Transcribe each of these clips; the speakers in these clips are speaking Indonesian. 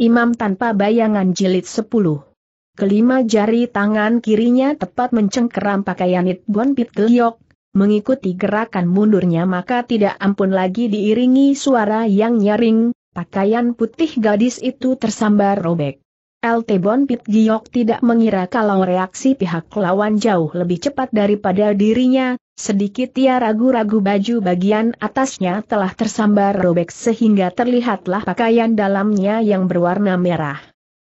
Imam tanpa bayangan jilid 10. Kelima jari tangan kirinya tepat mencengkeram pakaian Itbon Pit Geliok, mengikuti gerakan mundurnya maka tidak ampun lagi diiringi suara yang nyaring, pakaian putih gadis itu tersambar robek. LT Bon Pit Giok tidak mengira kalau reaksi pihak lawan jauh lebih cepat daripada dirinya, sedikit ia ragu-ragu baju bagian atasnya telah tersambar robek sehingga terlihatlah pakaian dalamnya yang berwarna merah.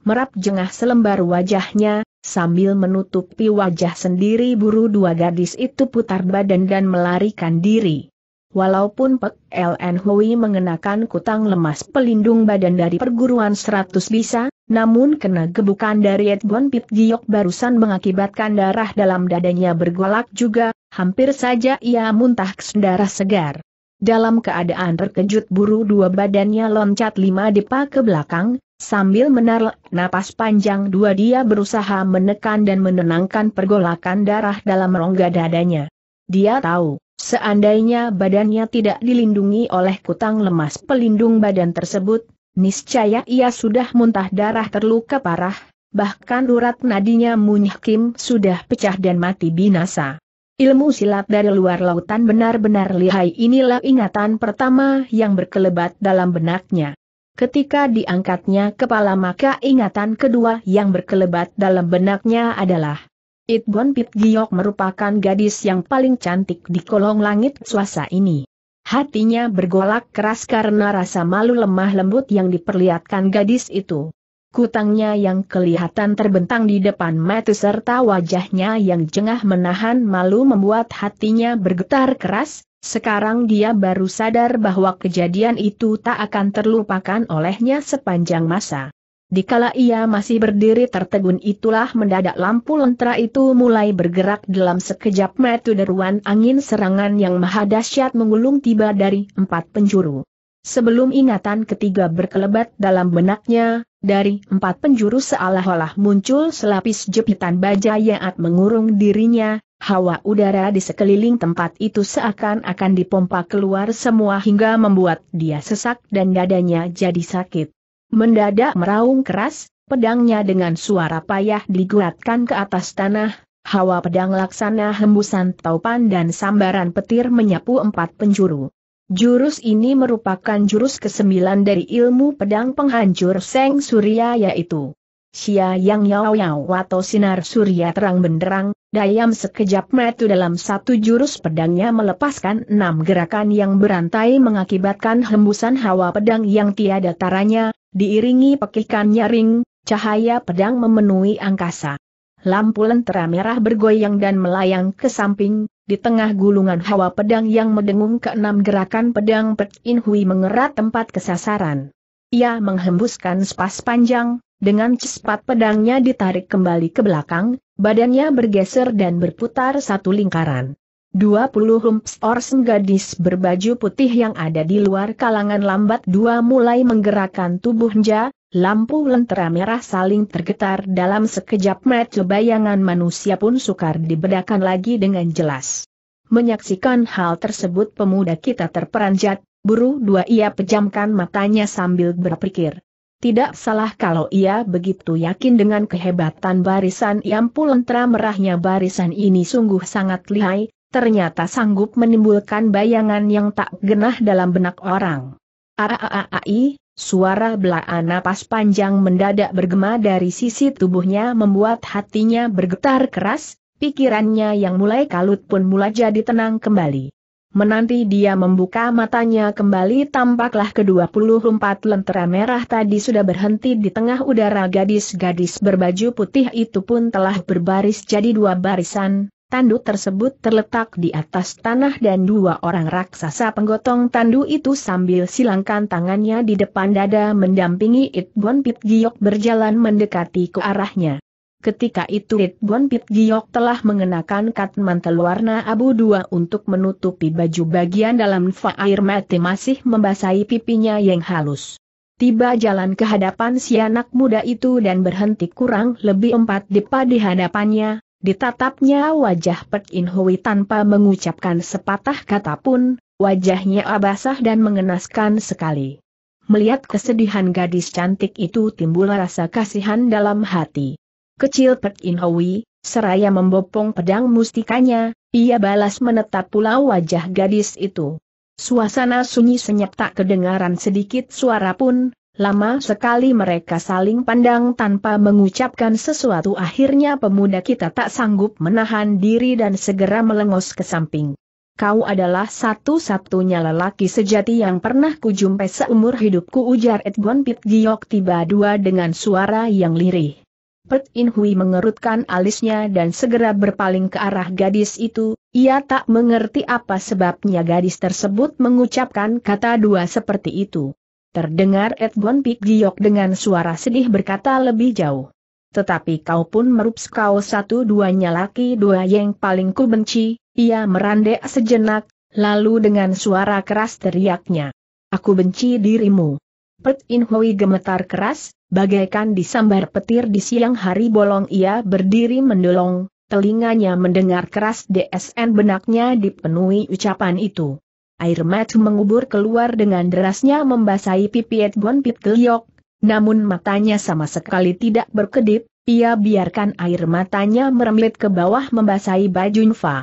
Merap jengah selembar wajahnya, sambil menutupi wajah sendiri buru dua gadis itu putar badan dan melarikan diri. Walaupun Pek LN Hui mengenakan kutang lemas pelindung badan dari perguruan 100 bisa, namun kena gebukan dari Edgon Pip Giok barusan mengakibatkan darah dalam dadanya bergolak juga, hampir saja ia muntah darah segar. Dalam keadaan terkejut buru dua badannya loncat lima depa ke belakang, sambil menarik napas panjang dua dia berusaha menekan dan menenangkan pergolakan darah dalam rongga dadanya. Dia tahu Seandainya badannya tidak dilindungi oleh kutang lemas pelindung badan tersebut, niscaya ia sudah muntah darah terluka parah, bahkan urat nadinya munyhkim sudah pecah dan mati binasa. Ilmu silat dari luar lautan benar-benar lihai inilah ingatan pertama yang berkelebat dalam benaknya. Ketika diangkatnya kepala maka ingatan kedua yang berkelebat dalam benaknya adalah Itgon Pit Giok merupakan gadis yang paling cantik di kolong langit suasa ini. Hatinya bergolak keras karena rasa malu lemah lembut yang diperlihatkan gadis itu. Kutangnya yang kelihatan terbentang di depan mata serta wajahnya yang jengah menahan malu membuat hatinya bergetar keras, sekarang dia baru sadar bahwa kejadian itu tak akan terlupakan olehnya sepanjang masa. Dikala ia masih berdiri tertegun itulah mendadak lampu lentera itu mulai bergerak dalam sekejap metu deruan angin serangan yang maha dahsyat menggulung tiba dari empat penjuru. Sebelum ingatan ketiga berkelebat dalam benaknya, dari empat penjuru seolah-olah muncul selapis jepitan baja yang mengurung dirinya, hawa udara di sekeliling tempat itu seakan-akan dipompa keluar semua hingga membuat dia sesak dan dadanya jadi sakit. Mendadak meraung keras, pedangnya dengan suara payah digulatkan ke atas tanah, hawa pedang laksana hembusan taupan dan sambaran petir menyapu empat penjuru. Jurus ini merupakan jurus kesembilan dari ilmu pedang penghancur Seng Surya yaitu Xia Yang Yao Yao atau sinar surya terang benderang, dayam sekejap metu dalam satu jurus pedangnya melepaskan enam gerakan yang berantai mengakibatkan hembusan hawa pedang yang tiada taranya, Diiringi pekikan nyaring, cahaya pedang memenuhi angkasa. Lampu lentera merah bergoyang dan melayang ke samping, di tengah gulungan hawa pedang yang mendengung ke enam gerakan pedang Pek In Hui mengerat tempat kesasaran. Ia menghembuskan spas panjang, dengan cepat pedangnya ditarik kembali ke belakang, badannya bergeser dan berputar satu lingkaran. 20 humps orang gadis berbaju putih yang ada di luar kalangan lambat dua mulai menggerakkan tubuhnya, lampu lentera merah saling tergetar dalam sekejap mata bayangan manusia pun sukar dibedakan lagi dengan jelas. Menyaksikan hal tersebut pemuda kita terperanjat, buru dua ia pejamkan matanya sambil berpikir. Tidak salah kalau ia begitu yakin dengan kehebatan barisan yang pulentera merahnya barisan ini sungguh sangat lihai, ternyata sanggup menimbulkan bayangan yang tak genah dalam benak orang. Aaai, suara belaan napas panjang mendadak bergema dari sisi tubuhnya membuat hatinya bergetar keras, pikirannya yang mulai kalut pun mulai jadi tenang kembali. Menanti dia membuka matanya kembali tampaklah ke-24 lentera merah tadi sudah berhenti di tengah udara gadis-gadis berbaju putih itu pun telah berbaris jadi dua barisan, Tandu tersebut terletak di atas tanah dan dua orang raksasa penggotong tandu itu sambil silangkan tangannya di depan dada mendampingi Itbon Pit Giok berjalan mendekati ke arahnya. Ketika itu Itbon Pit Giok telah mengenakan kat mantel warna abu dua untuk menutupi baju bagian dalam fa air mati masih membasahi pipinya yang halus. Tiba jalan ke hadapan si anak muda itu dan berhenti kurang lebih empat depa di hadapannya, Ditatapnya wajah Pek In Hui tanpa mengucapkan sepatah kata pun, wajahnya abasah dan mengenaskan sekali. Melihat kesedihan gadis cantik itu timbul rasa kasihan dalam hati. Kecil Pek In Hui, seraya membopong pedang mustikanya, ia balas menetap pula wajah gadis itu. Suasana sunyi senyap tak kedengaran sedikit suara pun, Lama sekali mereka saling pandang tanpa mengucapkan sesuatu akhirnya pemuda kita tak sanggup menahan diri dan segera melengos ke samping. Kau adalah satu-satunya lelaki sejati yang pernah kujumpai seumur hidupku ujar Edgon Pit Giok tiba dua dengan suara yang lirih. Pet In Hui mengerutkan alisnya dan segera berpaling ke arah gadis itu, ia tak mengerti apa sebabnya gadis tersebut mengucapkan kata dua seperti itu. Terdengar Edbon Piggyok dengan suara sedih berkata lebih jauh. Tetapi kau pun merups kau satu-duanya laki dua yang paling ku benci, ia merandek sejenak, lalu dengan suara keras teriaknya. Aku benci dirimu. Pet In Hui gemetar keras, bagaikan disambar petir di siang hari bolong ia berdiri mendolong, telinganya mendengar keras DSN benaknya dipenuhi ucapan itu air mata mengubur keluar dengan derasnya membasahi pipi Edgon Pitgeliok, namun matanya sama sekali tidak berkedip, ia biarkan air matanya merembet ke bawah membasahi baju Nfa.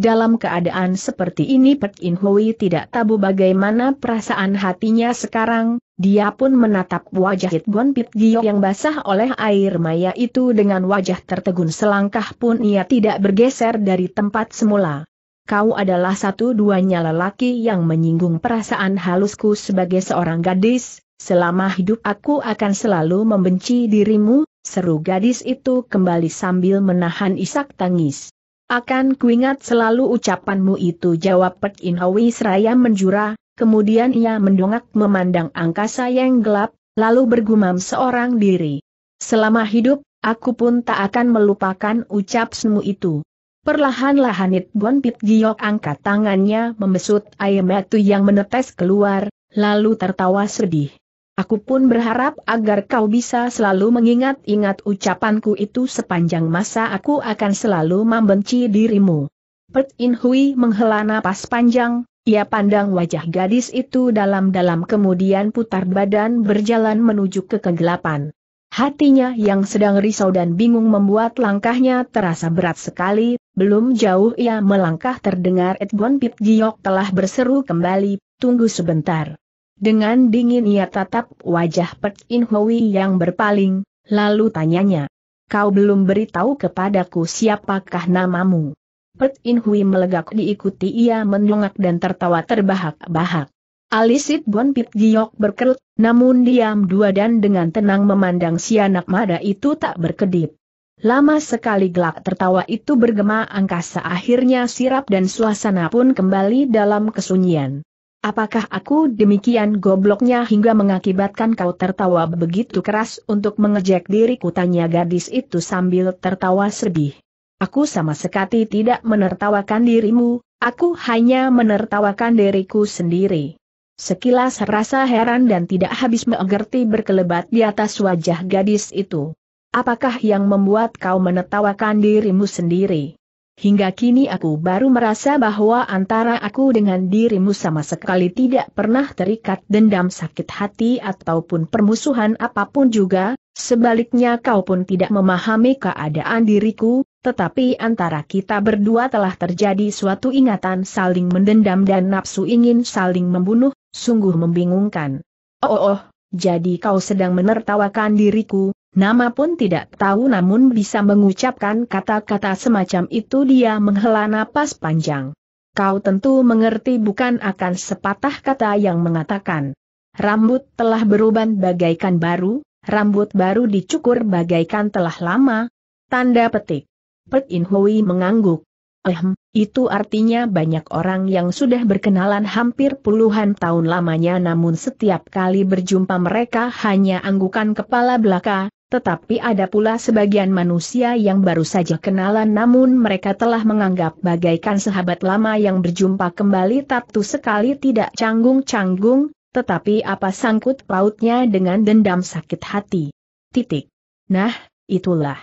Dalam keadaan seperti ini Pek In Hui tidak tabu bagaimana perasaan hatinya sekarang, dia pun menatap wajah Edgon Pitgeliok yang basah oleh air maya itu dengan wajah tertegun selangkah pun ia tidak bergeser dari tempat semula kau adalah satu-duanya lelaki yang menyinggung perasaan halusku sebagai seorang gadis, selama hidup aku akan selalu membenci dirimu, seru gadis itu kembali sambil menahan isak tangis. Akan kuingat selalu ucapanmu itu jawab Pek In seraya menjura, kemudian ia mendongak memandang angkasa yang gelap, lalu bergumam seorang diri. Selama hidup, aku pun tak akan melupakan ucap semu itu. Perlahan-lahan It Bon Pit Giok angkat tangannya membesut air matu yang menetes keluar, lalu tertawa sedih. Aku pun berharap agar kau bisa selalu mengingat-ingat ucapanku itu sepanjang masa aku akan selalu membenci dirimu. Pet In Hui menghela napas panjang, ia pandang wajah gadis itu dalam-dalam kemudian putar badan berjalan menuju ke kegelapan. Hatinya yang sedang risau dan bingung membuat langkahnya terasa berat sekali, belum jauh ia melangkah terdengar Edgon Pit Giok telah berseru kembali, tunggu sebentar. Dengan dingin ia tatap wajah Pet In Hui yang berpaling, lalu tanyanya. Kau belum beritahu kepadaku siapakah namamu. Pet In Hui melegak diikuti ia mendongak dan tertawa terbahak-bahak. Alisit Bon Pip Giok berkerut, namun diam dua dan dengan tenang memandang si anak mada itu tak berkedip. Lama sekali gelak tertawa itu bergema angkasa akhirnya sirap dan suasana pun kembali dalam kesunyian. Apakah aku demikian gobloknya hingga mengakibatkan kau tertawa begitu keras untuk mengejek diriku tanya gadis itu sambil tertawa sedih. Aku sama sekali tidak menertawakan dirimu, aku hanya menertawakan diriku sendiri. Sekilas rasa heran dan tidak habis mengerti berkelebat di atas wajah gadis itu. Apakah yang membuat kau menetawakan dirimu sendiri? Hingga kini aku baru merasa bahwa antara aku dengan dirimu sama sekali tidak pernah terikat dendam sakit hati ataupun permusuhan apapun juga, sebaliknya kau pun tidak memahami keadaan diriku, tetapi antara kita berdua telah terjadi suatu ingatan saling mendendam dan nafsu ingin saling membunuh, Sungguh membingungkan. Oh, oh, oh, jadi kau sedang menertawakan diriku, nama pun tidak tahu namun bisa mengucapkan kata-kata semacam itu dia menghela napas panjang. Kau tentu mengerti bukan akan sepatah kata yang mengatakan. Rambut telah beruban bagaikan baru, rambut baru dicukur bagaikan telah lama. Tanda petik. Pek In mengangguk. Ehm, itu artinya banyak orang yang sudah berkenalan hampir puluhan tahun lamanya namun setiap kali berjumpa mereka hanya anggukan kepala belaka, tetapi ada pula sebagian manusia yang baru saja kenalan namun mereka telah menganggap bagaikan sahabat lama yang berjumpa kembali tatu sekali tidak canggung-canggung, tetapi apa sangkut pautnya dengan dendam sakit hati. Titik. Nah, itulah.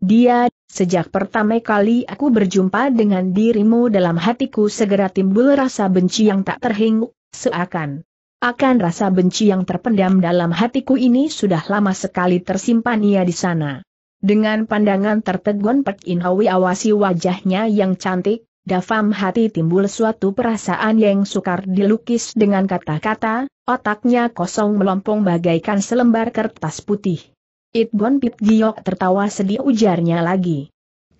Dia, sejak pertama kali aku berjumpa dengan dirimu dalam hatiku segera timbul rasa benci yang tak terhingga, seakan. Akan rasa benci yang terpendam dalam hatiku ini sudah lama sekali tersimpan ia di sana. Dengan pandangan tertegun Pek Inhawi awasi wajahnya yang cantik, dafam hati timbul suatu perasaan yang sukar dilukis dengan kata-kata, otaknya kosong melompong bagaikan selembar kertas putih. Itbon Giok tertawa sedih ujarnya lagi.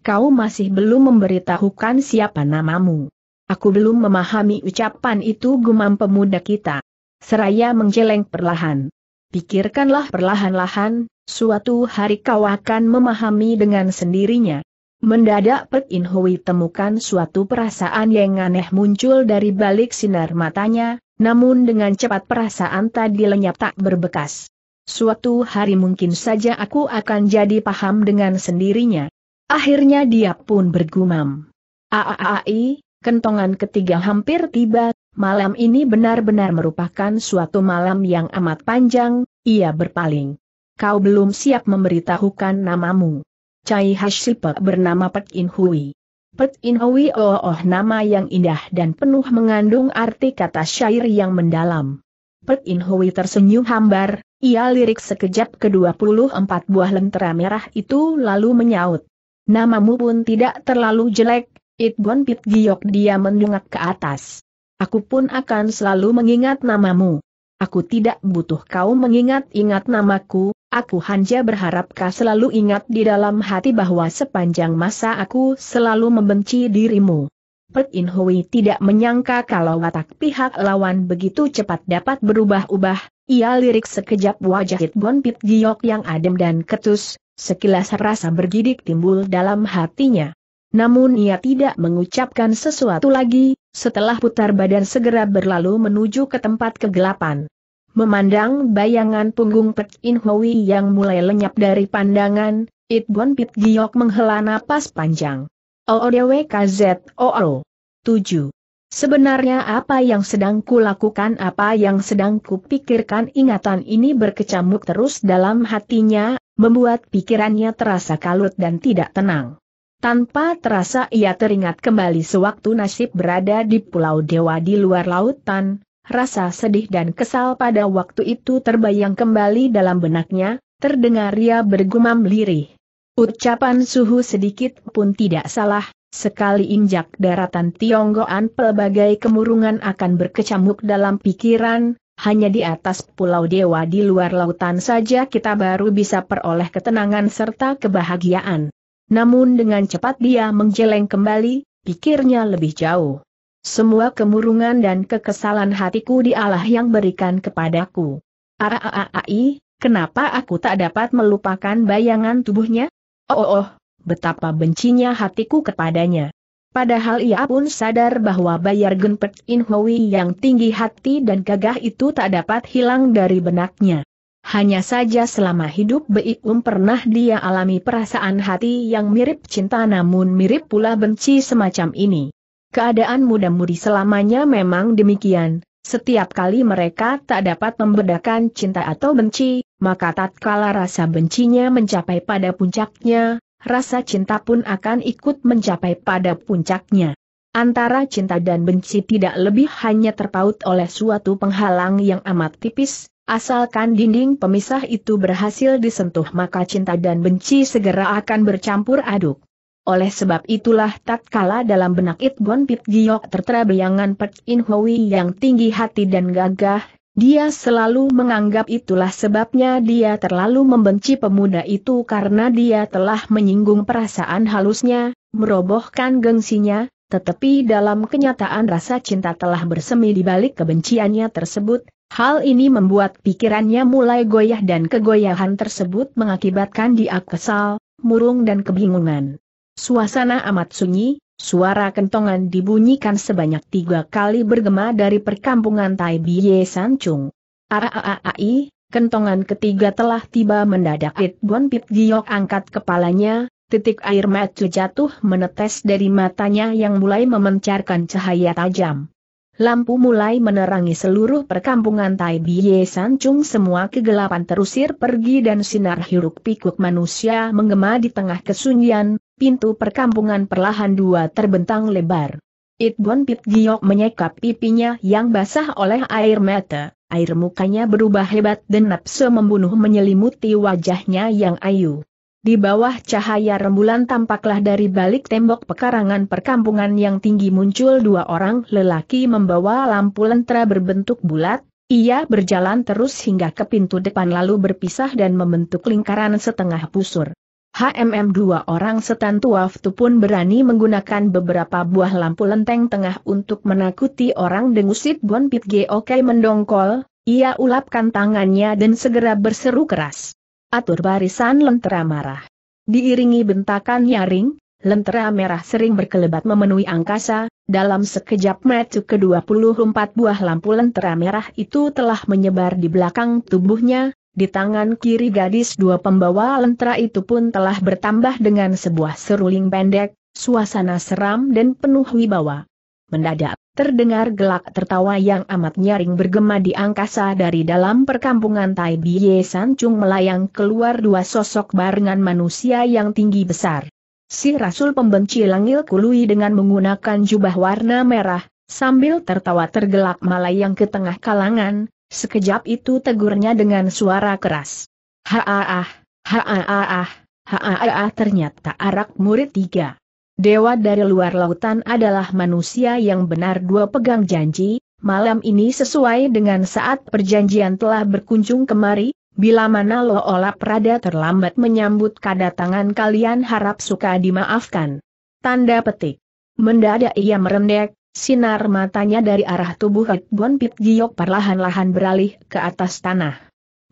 Kau masih belum memberitahukan siapa namamu. Aku belum memahami ucapan itu gumam pemuda kita. Seraya menjeleng perlahan. Pikirkanlah perlahan-lahan, suatu hari kau akan memahami dengan sendirinya. Mendadak Pek In Hui temukan suatu perasaan yang aneh muncul dari balik sinar matanya, namun dengan cepat perasaan tadi lenyap tak berbekas. Suatu hari mungkin saja aku akan jadi paham dengan sendirinya. Akhirnya dia pun bergumam. Aaai, kentongan ketiga hampir tiba, malam ini benar-benar merupakan suatu malam yang amat panjang, ia berpaling. Kau belum siap memberitahukan namamu. Cai Hashipe bernama Pek In Hui. Pet In Hui oh oh nama yang indah dan penuh mengandung arti kata syair yang mendalam. Pek In Hui tersenyum hambar, ia lirik sekejap ke-24 buah lentera merah itu lalu menyaut. Namamu pun tidak terlalu jelek, It Bon Pit Giok dia mendongak ke atas. Aku pun akan selalu mengingat namamu. Aku tidak butuh kau mengingat-ingat namaku, aku hanya berharap kau selalu ingat di dalam hati bahwa sepanjang masa aku selalu membenci dirimu. Pek In Hui tidak menyangka kalau watak pihak lawan begitu cepat dapat berubah-ubah, ia lirik sekejap wajah Hit Bon Pit Giok yang adem dan ketus, sekilas rasa bergidik timbul dalam hatinya. Namun ia tidak mengucapkan sesuatu lagi, setelah putar badan segera berlalu menuju ke tempat kegelapan. Memandang bayangan punggung Pek In Hui yang mulai lenyap dari pandangan, It Bon Pit Giok menghela napas panjang. OODWKZOO. 7. Sebenarnya apa yang sedang kulakukan apa yang sedang kupikirkan ingatan ini berkecamuk terus dalam hatinya, membuat pikirannya terasa kalut dan tidak tenang. Tanpa terasa ia teringat kembali sewaktu nasib berada di Pulau Dewa di luar lautan, rasa sedih dan kesal pada waktu itu terbayang kembali dalam benaknya, terdengar ia bergumam lirih. Ucapan suhu sedikit pun tidak salah, sekali injak daratan Tionggoan pelbagai kemurungan akan berkecamuk dalam pikiran, hanya di atas pulau dewa di luar lautan saja kita baru bisa peroleh ketenangan serta kebahagiaan. Namun dengan cepat dia menjeleng kembali, pikirnya lebih jauh. Semua kemurungan dan kekesalan hatiku di Allah yang berikan kepadaku. Aaai, kenapa aku tak dapat melupakan bayangan tubuhnya? Oh, oh, oh, betapa bencinya hatiku kepadanya. Padahal ia pun sadar bahwa bayar Genpet In Hui yang tinggi hati dan gagah itu tak dapat hilang dari benaknya. Hanya saja selama hidup Um pernah dia alami perasaan hati yang mirip cinta namun mirip pula benci semacam ini. Keadaan muda-mudi selamanya memang demikian, setiap kali mereka tak dapat membedakan cinta atau benci, maka tatkala rasa bencinya mencapai pada puncaknya, rasa cinta pun akan ikut mencapai pada puncaknya. Antara cinta dan benci tidak lebih hanya terpaut oleh suatu penghalang yang amat tipis, asalkan dinding pemisah itu berhasil disentuh maka cinta dan benci segera akan bercampur aduk. Oleh sebab itulah tatkala dalam benak It Bon Pit Giok tertera bayangan Pek In Hui yang tinggi hati dan gagah, dia selalu menganggap itulah sebabnya dia terlalu membenci pemuda itu karena dia telah menyinggung perasaan halusnya, merobohkan gengsinya, tetapi dalam kenyataan rasa cinta telah bersemi di balik kebenciannya tersebut, Hal ini membuat pikirannya mulai goyah dan kegoyahan tersebut mengakibatkan dia kesal, murung dan kebingungan. Suasana amat sunyi, suara kentongan dibunyikan sebanyak tiga kali bergema dari perkampungan Tai Biye Sancung. Aaai, kentongan ketiga telah tiba mendadak It Bon Pit Giok angkat kepalanya, titik air mata jatuh menetes dari matanya yang mulai memencarkan cahaya tajam. Lampu mulai menerangi seluruh perkampungan Tai Biye Sancung semua kegelapan terusir pergi dan sinar hiruk pikuk manusia menggema di tengah kesunyian, pintu perkampungan perlahan dua terbentang lebar. Itbon Pit Giok menyekap pipinya yang basah oleh air mata, air mukanya berubah hebat dan nafsu membunuh menyelimuti wajahnya yang ayu. Di bawah cahaya rembulan tampaklah dari balik tembok pekarangan perkampungan yang tinggi muncul dua orang lelaki membawa lampu lentera berbentuk bulat, ia berjalan terus hingga ke pintu depan lalu berpisah dan membentuk lingkaran setengah pusur. HMM dua orang setan tua itu pun berani menggunakan beberapa buah lampu lenteng tengah untuk menakuti orang dengusit Bon Pit Oke mendongkol, ia ulapkan tangannya dan segera berseru keras. Atur barisan lentera marah. Diiringi bentakan nyaring, lentera merah sering berkelebat memenuhi angkasa, dalam sekejap mata ke-24 buah lampu lentera merah itu telah menyebar di belakang tubuhnya, di tangan kiri gadis dua pembawa lentera itu pun telah bertambah dengan sebuah seruling pendek, suasana seram dan penuh wibawa. Mendadak, terdengar gelak tertawa yang amat nyaring bergema di angkasa dari dalam perkampungan Tai Biye Sancung melayang keluar dua sosok barengan manusia yang tinggi besar. Si Rasul pembenci langil kului dengan menggunakan jubah warna merah, sambil tertawa tergelak melayang ke tengah kalangan, Sekejap itu tegurnya dengan suara keras. Haaah, haaah, haaah ternyata arak murid tiga. Dewa dari luar lautan adalah manusia yang benar dua pegang janji, malam ini sesuai dengan saat perjanjian telah berkunjung kemari, bila mana lo olah rada terlambat menyambut kedatangan kalian harap suka dimaafkan. Tanda petik. Mendadak ia merendek, Sinar matanya dari arah tubuh Ekbon Pit Giok perlahan-lahan beralih ke atas tanah.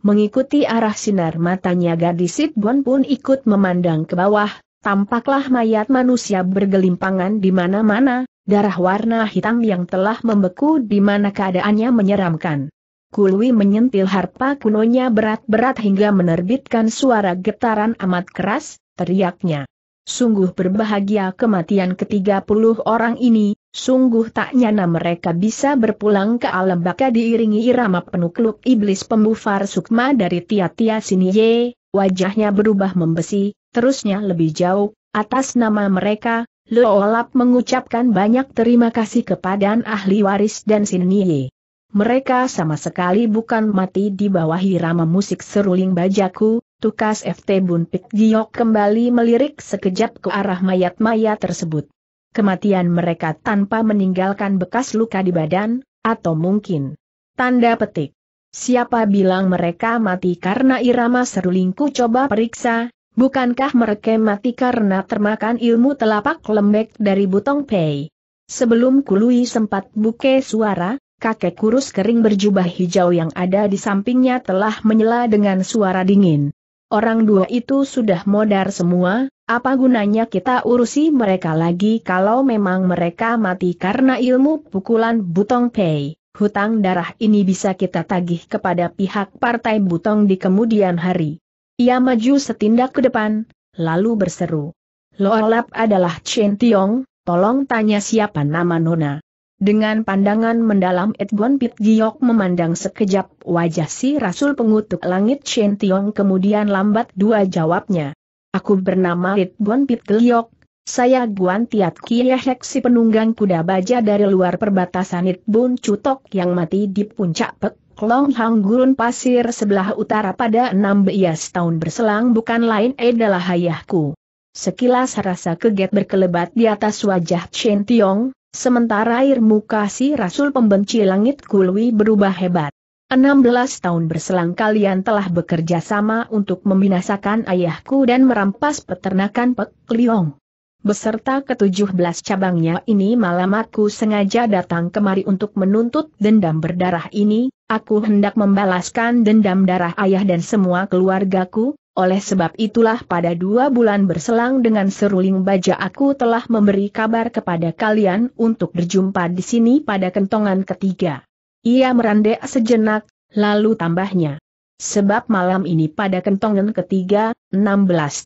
Mengikuti arah sinar matanya gadis Ekbon pun ikut memandang ke bawah, tampaklah mayat manusia bergelimpangan di mana-mana, darah warna hitam yang telah membeku di mana keadaannya menyeramkan. Kulwi menyentil harpa kunonya berat-berat hingga menerbitkan suara getaran amat keras, teriaknya. Sungguh berbahagia kematian ketiga puluh orang ini, sungguh tak nyana mereka bisa berpulang ke alam baka diiringi irama penukluk iblis pembufar sukma dari Tia-Tia Siniye, wajahnya berubah membesi, terusnya lebih jauh, atas nama mereka, Loolap mengucapkan banyak terima kasih kepada ahli waris dan Siniye. Mereka sama sekali bukan mati di bawah irama musik seruling bajaku, Tukas FT Bunpik Giok kembali melirik sekejap ke arah mayat-mayat tersebut. Kematian mereka tanpa meninggalkan bekas luka di badan, atau mungkin. Tanda petik. Siapa bilang mereka mati karena irama serulingku coba periksa, bukankah mereka mati karena termakan ilmu telapak lembek dari Butong Pei? Sebelum Kului sempat buke suara, kakek kurus kering berjubah hijau yang ada di sampingnya telah menyela dengan suara dingin. Orang dua itu sudah modar semua, apa gunanya kita urusi mereka lagi kalau memang mereka mati karena ilmu pukulan Butong Pei? Hutang darah ini bisa kita tagih kepada pihak partai Butong di kemudian hari. Ia maju setindak ke depan, lalu berseru. Loalap adalah Chen Tiong, tolong tanya siapa nama Nona. Dengan pandangan mendalam Edgon Pit Giok memandang sekejap wajah si Rasul Pengutuk Langit Shen Tiong kemudian lambat dua jawabnya. Aku bernama Edgon Pit Giok, saya Guan Tiat Kie Heksi penunggang kuda baja dari luar perbatasan It Bun Cutok yang mati di puncak Pek Long Hang Gurun Pasir sebelah utara pada enam beias tahun berselang bukan lain adalah ayahku. Sekilas rasa keget berkelebat di atas wajah Chen Tiong, Sementara air muka si Rasul pembenci langit Kulwi berubah hebat. 16 tahun berselang kalian telah bekerja sama untuk membinasakan ayahku dan merampas peternakan Pek Liong. Beserta ke-17 cabangnya ini malam aku sengaja datang kemari untuk menuntut dendam berdarah ini, aku hendak membalaskan dendam darah ayah dan semua keluargaku, oleh sebab itulah pada dua bulan berselang dengan seruling baja aku telah memberi kabar kepada kalian untuk berjumpa di sini pada kentongan ketiga. Ia merandek sejenak, lalu tambahnya. Sebab malam ini pada kentongan ketiga, 16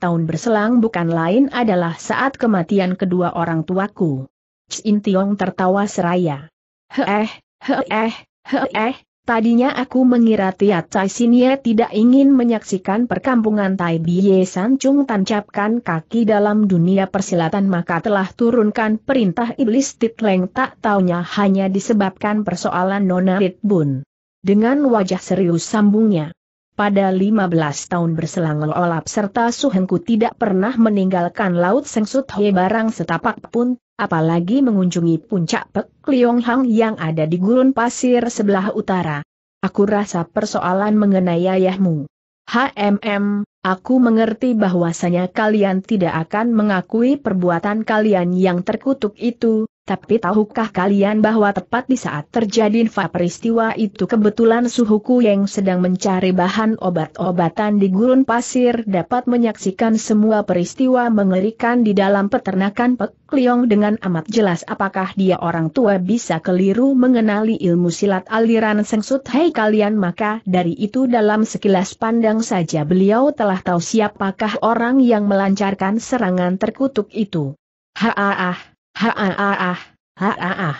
tahun berselang bukan lain adalah saat kematian kedua orang tuaku. Cintiong tertawa seraya. Heeh, heeh, heeh, Tadinya aku mengira Tia Chai Sinye tidak ingin menyaksikan perkampungan Tai Biye San Chung tancapkan kaki dalam dunia persilatan maka telah turunkan perintah iblis tit leng tak taunya hanya disebabkan persoalan Nona Rit Bun. Dengan wajah serius sambungnya. Pada 15 tahun berselang Lolap serta Suhengku tidak pernah meninggalkan Laut Sengsut Hei barang setapak pun apalagi mengunjungi puncak Pek Liong Hang yang ada di gurun pasir sebelah utara. Aku rasa persoalan mengenai ayahmu. HMM, aku mengerti bahwasanya kalian tidak akan mengakui perbuatan kalian yang terkutuk itu, tapi tahukah kalian bahwa tepat di saat terjadi infa peristiwa itu kebetulan suhuku yang sedang mencari bahan obat-obatan di gurun pasir dapat menyaksikan semua peristiwa mengerikan di dalam peternakan Pek Liong dengan amat jelas apakah dia orang tua bisa keliru mengenali ilmu silat aliran sengsut Hei kalian maka dari itu dalam sekilas pandang saja beliau telah tahu siapakah orang yang melancarkan serangan terkutuk itu. Haaah. Ah. Ha-ah-ah, ha-ah-ah.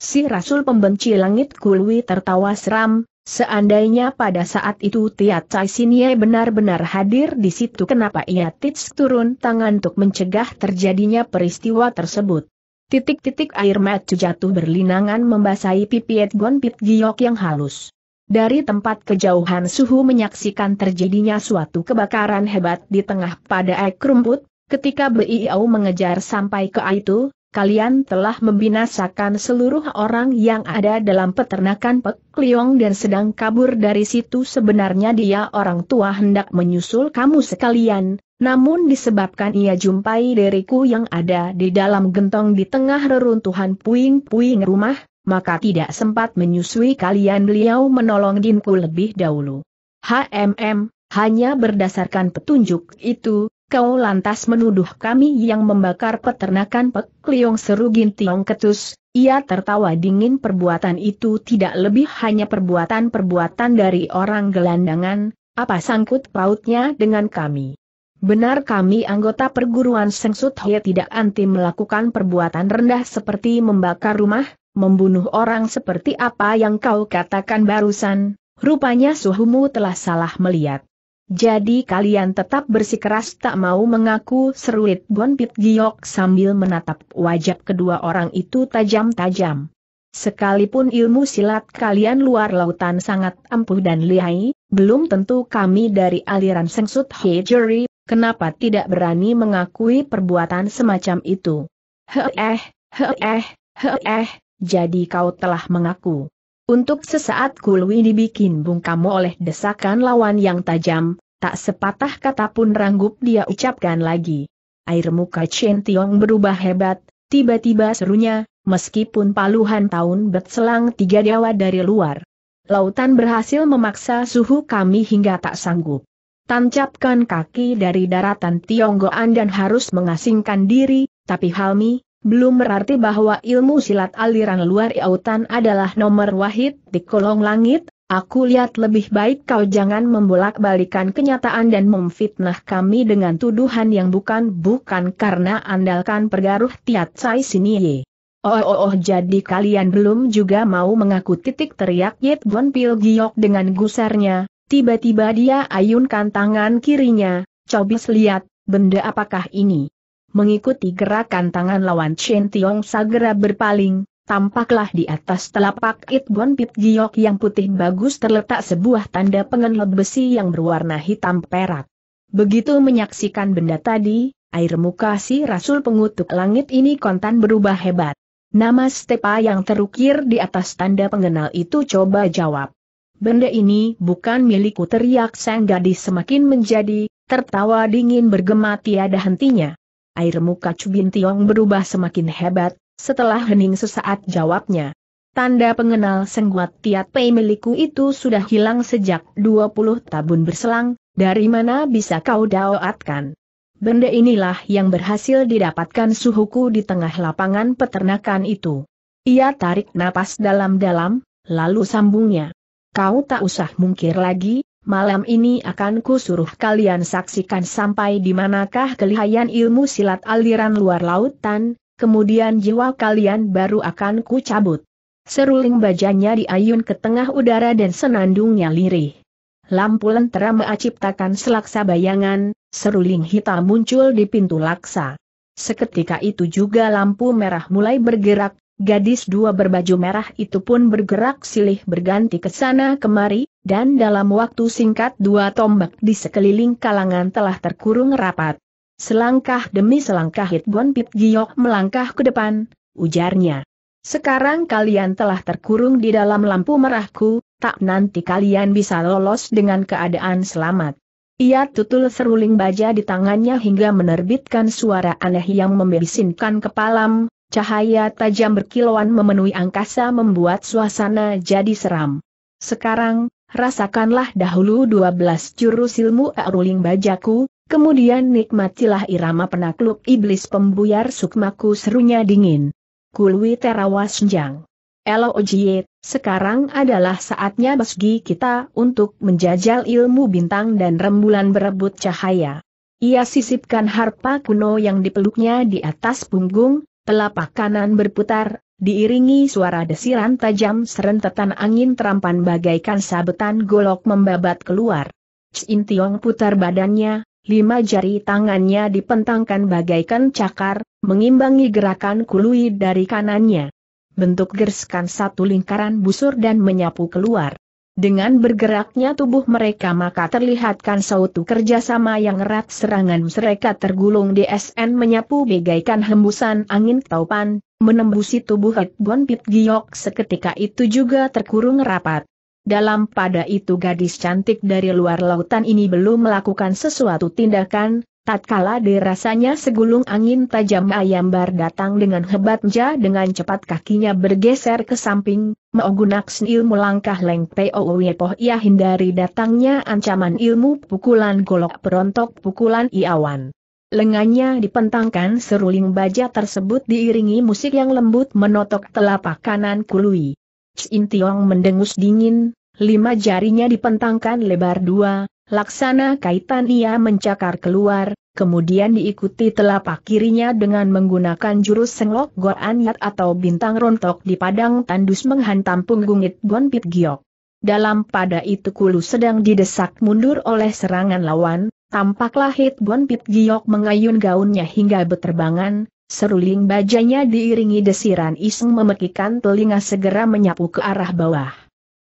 Si Rasul pembenci langit Kulwi tertawa seram, seandainya pada saat itu Tiat Cai Sinye benar-benar hadir di situ kenapa ia Tits turun tangan untuk mencegah terjadinya peristiwa tersebut. Titik-titik air mata jatuh berlinangan membasahi pipi Edgon pit Giok yang halus. Dari tempat kejauhan suhu menyaksikan terjadinya suatu kebakaran hebat di tengah pada ek rumput, ketika Beiau mengejar sampai ke itu, kalian telah membinasakan seluruh orang yang ada dalam peternakan Pek Liong dan sedang kabur dari situ sebenarnya dia orang tua hendak menyusul kamu sekalian, namun disebabkan ia jumpai diriku yang ada di dalam gentong di tengah reruntuhan puing-puing rumah, maka tidak sempat menyusui kalian beliau menolong dinku lebih dahulu. HMM, hanya berdasarkan petunjuk itu, Kau lantas menuduh kami yang membakar peternakan Pek Liong seru Gintiong Ketus, ia tertawa dingin perbuatan itu tidak lebih hanya perbuatan-perbuatan dari orang gelandangan, apa sangkut pautnya dengan kami. Benar kami anggota perguruan Sengsut Hye tidak anti melakukan perbuatan rendah seperti membakar rumah, membunuh orang seperti apa yang kau katakan barusan, rupanya suhumu telah salah melihat. Jadi kalian tetap bersikeras tak mau mengaku seruit Pit Giok sambil menatap wajah kedua orang itu tajam-tajam. Sekalipun ilmu silat kalian luar lautan sangat ampuh dan lihai, belum tentu kami dari aliran Sengsut Hejeri, kenapa tidak berani mengakui perbuatan semacam itu? Heeh, heeh, heeh, jadi kau telah mengaku. Untuk sesaat Kulwi dibikin kamu oleh desakan lawan yang tajam, tak sepatah kata pun ranggup dia ucapkan lagi. Air muka Chen Tiong berubah hebat, tiba-tiba serunya, meskipun paluhan tahun berselang tiga dewa dari luar. Lautan berhasil memaksa suhu kami hingga tak sanggup. Tancapkan kaki dari daratan Tionggoan dan harus mengasingkan diri, tapi Halmi, belum berarti bahwa ilmu silat aliran luar Iautan adalah nomor wahid di kolong langit, aku lihat lebih baik kau jangan membolak-balikan kenyataan dan memfitnah kami dengan tuduhan yang bukan-bukan karena andalkan pergaruh tiat sai sini. Oh, oh, oh, jadi kalian belum juga mau mengaku titik teriak Yet Bon Pil Giok dengan gusarnya, tiba-tiba dia ayunkan tangan kirinya, cobis lihat, benda apakah ini? mengikuti gerakan tangan lawan Chen Tiong segera berpaling, tampaklah di atas telapak It Bon Pit Giok yang putih bagus terletak sebuah tanda pengenlot besi yang berwarna hitam perak. Begitu menyaksikan benda tadi, air muka si Rasul pengutuk langit ini kontan berubah hebat. Nama Stepa yang terukir di atas tanda pengenal itu coba jawab. Benda ini bukan milikku teriak sang gadis semakin menjadi, tertawa dingin bergema tiada hentinya air muka Cubin Tiong berubah semakin hebat, setelah hening sesaat jawabnya. Tanda pengenal sengguat Tiat Pei milikku itu sudah hilang sejak 20 tahun berselang, dari mana bisa kau daoatkan? Benda inilah yang berhasil didapatkan suhuku di tengah lapangan peternakan itu. Ia tarik napas dalam-dalam, lalu sambungnya. Kau tak usah mungkir lagi, Malam ini akan kusuruh kalian saksikan sampai di manakah kelihayan ilmu silat aliran luar lautan, kemudian jiwa kalian baru akan kucabut. Seruling bajanya diayun ke tengah udara dan senandungnya lirih. Lampu lentera menciptakan selaksa bayangan, seruling hitam muncul di pintu laksa. Seketika itu juga lampu merah mulai bergerak, gadis dua berbaju merah itu pun bergerak silih berganti ke sana kemari, dan dalam waktu singkat dua tombak di sekeliling kalangan telah terkurung rapat. Selangkah demi selangkah Hitbon pit Giok melangkah ke depan, ujarnya. Sekarang kalian telah terkurung di dalam lampu merahku, tak nanti kalian bisa lolos dengan keadaan selamat. Ia tutul seruling baja di tangannya hingga menerbitkan suara aneh yang membisinkan kepalam, cahaya tajam berkilauan memenuhi angkasa membuat suasana jadi seram. Sekarang, rasakanlah dahulu 12 jurus ilmu aruling bajaku, kemudian nikmatilah irama penakluk iblis pembuyar sukmaku serunya dingin. Kulwi senjang. Elo Ojiet, sekarang adalah saatnya basgi kita untuk menjajal ilmu bintang dan rembulan berebut cahaya. Ia sisipkan harpa kuno yang dipeluknya di atas punggung, telapak kanan berputar, diiringi suara desiran tajam serentetan angin terampan bagaikan sabetan golok membabat keluar. Cin Tiong putar badannya, lima jari tangannya dipentangkan bagaikan cakar, mengimbangi gerakan kului dari kanannya. Bentuk gerskan satu lingkaran busur dan menyapu keluar. Dengan bergeraknya tubuh mereka maka terlihatkan suatu kerjasama yang erat serangan mereka tergulung di SN menyapu bagaikan hembusan angin taupan, menembusi tubuh Hitbon Pit Giok seketika itu juga terkurung rapat. Dalam pada itu gadis cantik dari luar lautan ini belum melakukan sesuatu tindakan, tatkala dirasanya segulung angin tajam ayambar datang dengan hebatnya dengan cepat kakinya bergeser ke samping, menggunakan ilmu langkah Leng Peo ia hindari datangnya ancaman ilmu pukulan golok perontok, pukulan iawan. Lengannya dipentangkan seruling baja tersebut diiringi musik yang lembut menotok telapak kanan Kului. Cin Tiong mendengus dingin, lima jarinya dipentangkan lebar dua, laksana kaitan ia mencakar keluar, kemudian diikuti telapak kirinya dengan menggunakan jurus senglok anyat atau bintang rontok di padang tandus menghantam punggungit It Gon Pit Giok. Dalam pada itu Kulu sedang didesak mundur oleh serangan lawan, Tampaklah Hitbon Pit Giok mengayun gaunnya hingga beterbangan, seruling bajanya diiringi desiran iseng memekikan telinga segera menyapu ke arah bawah.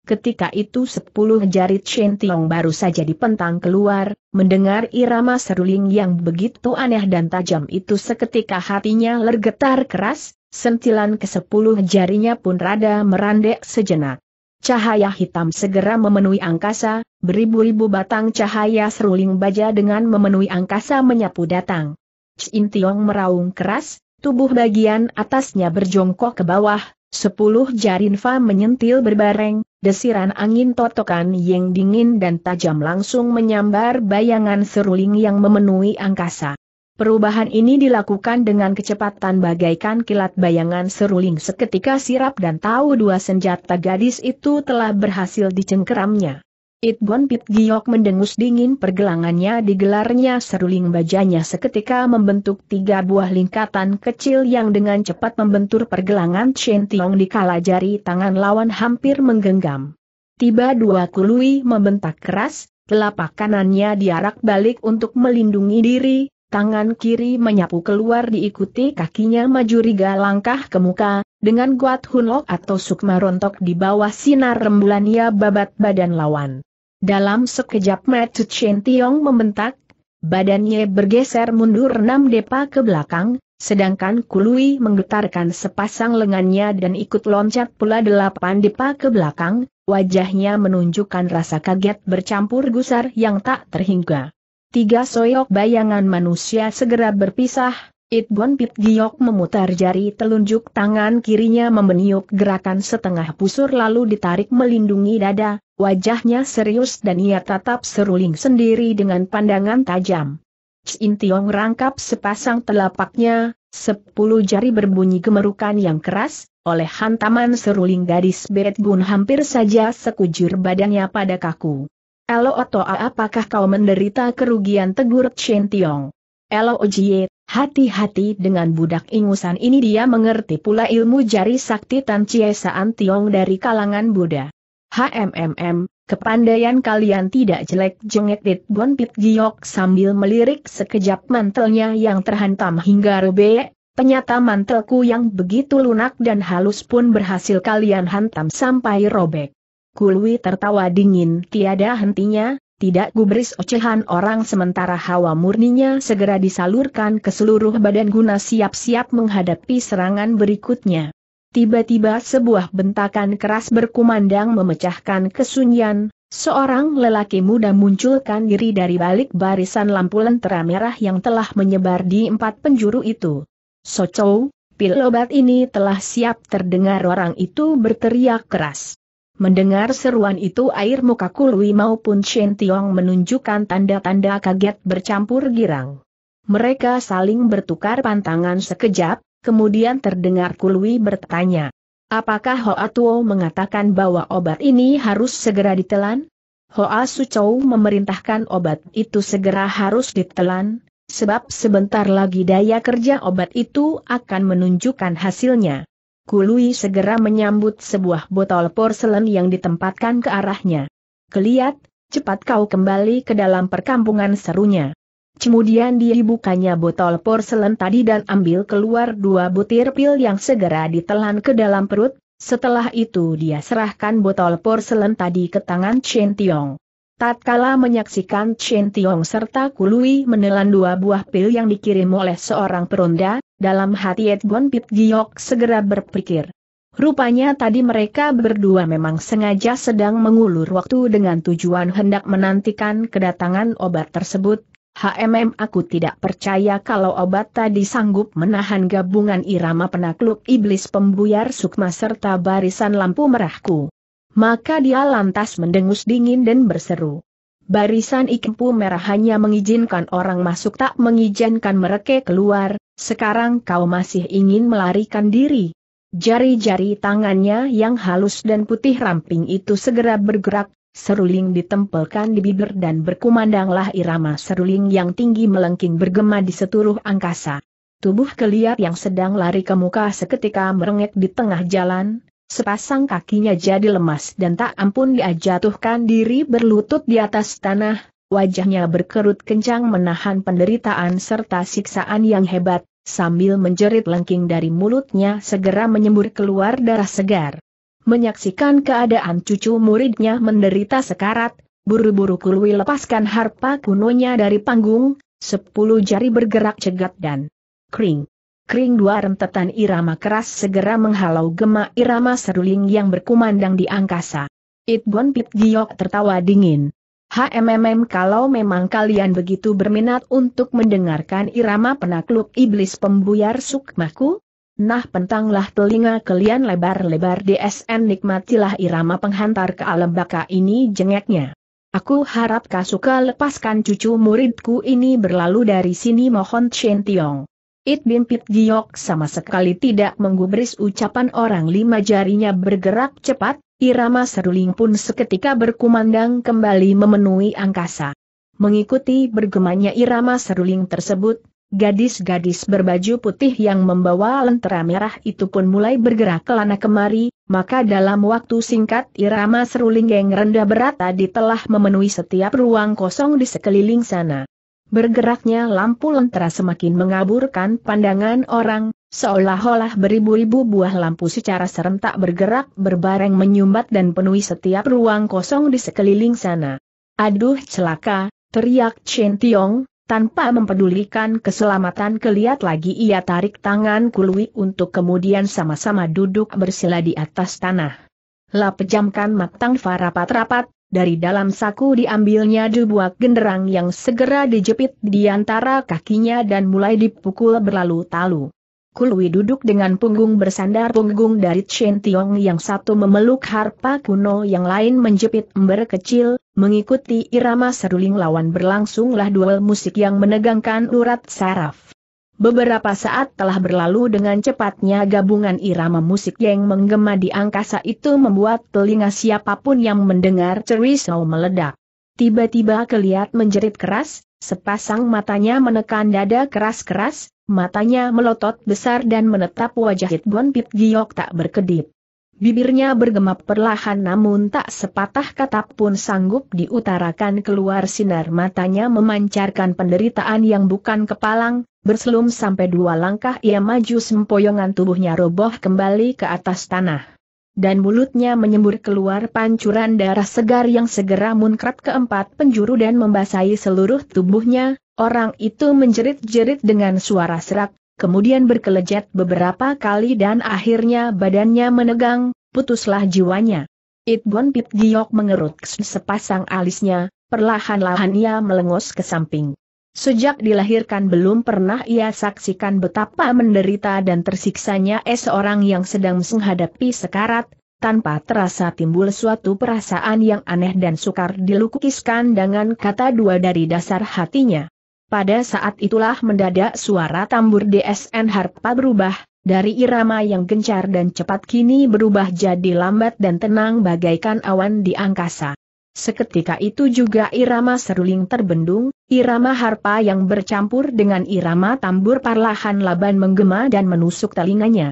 Ketika itu sepuluh jari Chen Tiong baru saja dipentang keluar, mendengar irama seruling yang begitu aneh dan tajam itu seketika hatinya lergetar keras, sentilan ke sepuluh jarinya pun rada merandek sejenak cahaya hitam segera memenuhi angkasa, beribu-ribu batang cahaya seruling baja dengan memenuhi angkasa menyapu datang. Chin Tiong meraung keras, tubuh bagian atasnya berjongkok ke bawah, sepuluh jarinfa menyentil berbareng, desiran angin totokan yang dingin dan tajam langsung menyambar bayangan seruling yang memenuhi angkasa. Perubahan ini dilakukan dengan kecepatan bagaikan kilat bayangan seruling seketika sirap dan tahu dua senjata gadis itu telah berhasil dicengkeramnya. Itbon Pit Giok mendengus dingin pergelangannya digelarnya seruling bajanya seketika membentuk tiga buah lingkatan kecil yang dengan cepat membentur pergelangan Chen Tiong di kala jari tangan lawan hampir menggenggam. Tiba dua kului membentak keras, telapak kanannya diarak balik untuk melindungi diri, tangan kiri menyapu keluar diikuti kakinya maju riga langkah ke muka, dengan kuat Hunlok atau Sukma rontok di bawah sinar rembulan ia babat badan lawan. Dalam sekejap Matsu Chen Tiong membentak, badannya bergeser mundur enam depa ke belakang, sedangkan Kului menggetarkan sepasang lengannya dan ikut loncat pula delapan depa ke belakang, wajahnya menunjukkan rasa kaget bercampur gusar yang tak terhingga. Tiga soyok bayangan manusia segera berpisah, Itbon Pit Giok memutar jari telunjuk tangan kirinya membeniuk gerakan setengah pusur lalu ditarik melindungi dada, wajahnya serius dan ia tatap seruling sendiri dengan pandangan tajam. Cin Tiong rangkap sepasang telapaknya, sepuluh jari berbunyi gemerukan yang keras, oleh hantaman seruling gadis Bun hampir saja sekujur badannya pada kaku. Elo atau apakah kau menderita kerugian tegur Chen Tiong? Elo Ojie, hati-hati dengan budak ingusan ini dia mengerti pula ilmu jari sakti Tan Saan Tiong dari kalangan Buddha. HMMM, kepandaian kalian tidak jelek jengek Dit Bon Pit Giok sambil melirik sekejap mantelnya yang terhantam hingga robek, penyata mantelku yang begitu lunak dan halus pun berhasil kalian hantam sampai robek. Kulwi tertawa dingin tiada hentinya, tidak gubris ocehan orang sementara hawa murninya segera disalurkan ke seluruh badan guna siap-siap menghadapi serangan berikutnya. Tiba-tiba sebuah bentakan keras berkumandang memecahkan kesunyian, seorang lelaki muda munculkan diri dari balik barisan lampu lentera merah yang telah menyebar di empat penjuru itu. Socow, pil obat ini telah siap terdengar orang itu berteriak keras. Mendengar seruan itu air muka Kulwi maupun Shen Tiong menunjukkan tanda-tanda kaget bercampur girang. Mereka saling bertukar pantangan sekejap, kemudian terdengar Kulwi bertanya. Apakah Hoa Tuo mengatakan bahwa obat ini harus segera ditelan? Hoa Chou memerintahkan obat itu segera harus ditelan, sebab sebentar lagi daya kerja obat itu akan menunjukkan hasilnya. Kului segera menyambut sebuah botol porselen yang ditempatkan ke arahnya. Keliat, cepat kau kembali ke dalam perkampungan serunya. Kemudian dia dibukanya botol porselen tadi dan ambil keluar dua butir pil yang segera ditelan ke dalam perut, setelah itu dia serahkan botol porselen tadi ke tangan Chen Tiong. Tatkala menyaksikan Chen Tiong serta Kului menelan dua buah pil yang dikirim oleh seorang peronda, dalam hati Edgon Pit Giok segera berpikir. Rupanya tadi mereka berdua memang sengaja sedang mengulur waktu dengan tujuan hendak menantikan kedatangan obat tersebut. HMM aku tidak percaya kalau obat tadi sanggup menahan gabungan irama penakluk iblis pembuyar sukma serta barisan lampu merahku. Maka dia lantas mendengus dingin dan berseru. Barisan ikempu merah hanya mengizinkan orang masuk tak mengizinkan mereka keluar, sekarang kau masih ingin melarikan diri. Jari-jari tangannya yang halus dan putih ramping itu segera bergerak, seruling ditempelkan di bibir dan berkumandanglah irama seruling yang tinggi melengking bergema di seturuh angkasa. Tubuh keliat yang sedang lari ke muka seketika merengek di tengah jalan, Sepasang kakinya jadi lemas dan tak ampun dia jatuhkan diri berlutut di atas tanah, wajahnya berkerut kencang menahan penderitaan serta siksaan yang hebat, sambil menjerit lengking dari mulutnya segera menyembur keluar darah segar. Menyaksikan keadaan cucu muridnya menderita sekarat, buru-buru kului lepaskan harpa kunonya dari panggung, sepuluh jari bergerak cegat dan kering. Kering dua rentetan irama keras segera menghalau gema irama seruling yang berkumandang di angkasa. Itbon Pit Giok tertawa dingin. HMMM kalau memang kalian begitu berminat untuk mendengarkan irama penakluk iblis pembuyar sukmaku, nah pentanglah telinga kalian lebar-lebar DSN nikmatilah irama penghantar ke alam baka ini jengeknya. Aku harap Kasuka lepaskan cucu muridku ini berlalu dari sini mohon Shen Tiong. It Bin Pip Giok sama sekali tidak menggubris ucapan orang lima jarinya bergerak cepat, irama seruling pun seketika berkumandang kembali memenuhi angkasa. Mengikuti bergemanya irama seruling tersebut, gadis-gadis berbaju putih yang membawa lentera merah itu pun mulai bergerak ke lana kemari, maka dalam waktu singkat irama seruling yang rendah berat tadi telah memenuhi setiap ruang kosong di sekeliling sana. Bergeraknya lampu lentera semakin mengaburkan pandangan orang, seolah-olah beribu-ribu buah lampu secara serentak bergerak berbareng menyumbat dan penuhi setiap ruang kosong di sekeliling sana. Aduh celaka, teriak Chen Tiong, tanpa mempedulikan keselamatan keliat lagi ia tarik tangan Kulwi untuk kemudian sama-sama duduk bersila di atas tanah. La pejamkan matang Farah rapat-rapat, dari dalam saku diambilnya dua genderang yang segera dijepit di antara kakinya dan mulai dipukul berlalu-talu. Kulwi duduk dengan punggung bersandar punggung dari Chen Tiong yang satu memeluk harpa kuno yang lain menjepit ember kecil, mengikuti irama seruling lawan berlangsunglah duel musik yang menegangkan urat saraf. Beberapa saat telah berlalu dengan cepatnya gabungan irama musik yang menggema di angkasa itu membuat telinga siapapun yang mendengar cerisau meledak. Tiba-tiba kelihat menjerit keras, sepasang matanya menekan dada keras-keras, matanya melotot besar dan menetap wajah Hitbon Pit Giok tak berkedip. Bibirnya bergema perlahan namun tak sepatah kata pun sanggup diutarakan keluar sinar matanya memancarkan penderitaan yang bukan kepalang, berselum sampai dua langkah ia maju sempoyongan tubuhnya roboh kembali ke atas tanah. Dan mulutnya menyembur keluar pancuran darah segar yang segera munkrat keempat penjuru dan membasahi seluruh tubuhnya, orang itu menjerit-jerit dengan suara serak, kemudian berkelejat beberapa kali dan akhirnya badannya menegang, putuslah jiwanya. Itbon Pip Giok mengerut sepasang alisnya, perlahan-lahan ia melengos ke samping. Sejak dilahirkan belum pernah ia saksikan betapa menderita dan tersiksanya es seorang yang sedang menghadapi sekarat, tanpa terasa timbul suatu perasaan yang aneh dan sukar dilukiskan dengan kata dua dari dasar hatinya. Pada saat itulah mendadak suara tambur DSN Harpa berubah, dari irama yang gencar dan cepat kini berubah jadi lambat dan tenang bagaikan awan di angkasa. Seketika itu juga irama seruling terbendung, irama harpa yang bercampur dengan irama tambur parlahan laban menggema dan menusuk telinganya.